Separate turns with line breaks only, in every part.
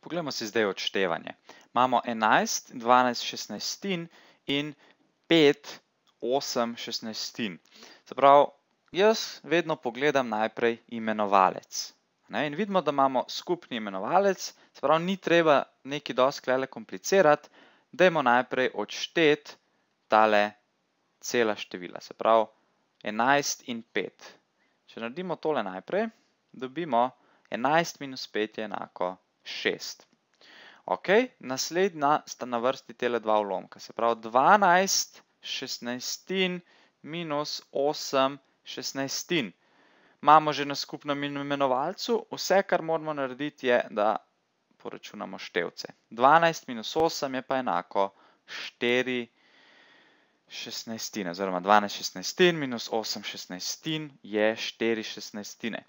Poglejmo si zdaj odštevanje. Imamo 11, 12, 16 in 5, 8, 16. Se pravi, jaz vedno pogledam najprej imenovalec. Ne, in vidimo, da imamo skupni imenovalec, se pravi, ni treba neki dosti klele komplicirati, dajmo najprej odšteti tale cela števila, se pravi 11 in 5. Če naredimo tole najprej, dobimo 11 minus 5 je enako 5. 6. Ok, naslednja sta na vrsti tele dva vlomka, se pravi 12 šestnaestin minus 8 šestnaestin. Imamo že na skupnem imenovalcu, vse kar moramo narediti je, da poračunamo števce. 12 minus 8 je pa enako 4 šestnaestine, oziroma 12 šestnaestin minus 8 šestnaestin je 4 šestnaestine.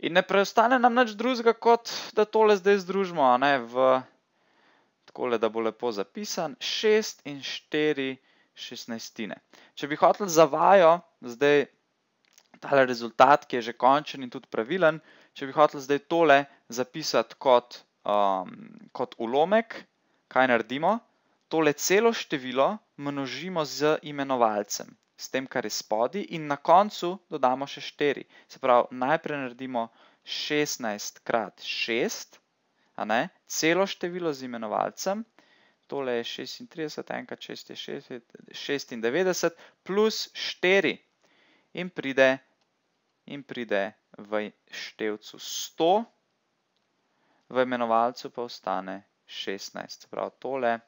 In ne preostane nam nič drugega, kot da tole zdaj združimo, a ne v tako, da bo lepo zapisan, 6 in 4 šestnestine. Če bi hotel za vajo, zdaj tale rezultat, ki je že končen in tudi pravilen, če bi hotel zdaj tole zapisati kot, um, kot ulomek, kaj naredimo? Tole celo število množimo z imenovalcem s tem, kar je spodaj, in na koncu dodamo še 4. Se pravi, najprej naredimo 16 krat 6, ne, celo število z imenovalcem, tole je 36, 1 krat 6 je 96, plus 4 in pride, in pride v števcu 100, v imenovalcu pa ostane 16. Se pravi, tole je 16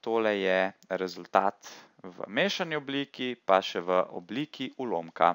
tole je rezultat v mešani obliki, pa še v obliki ulomka.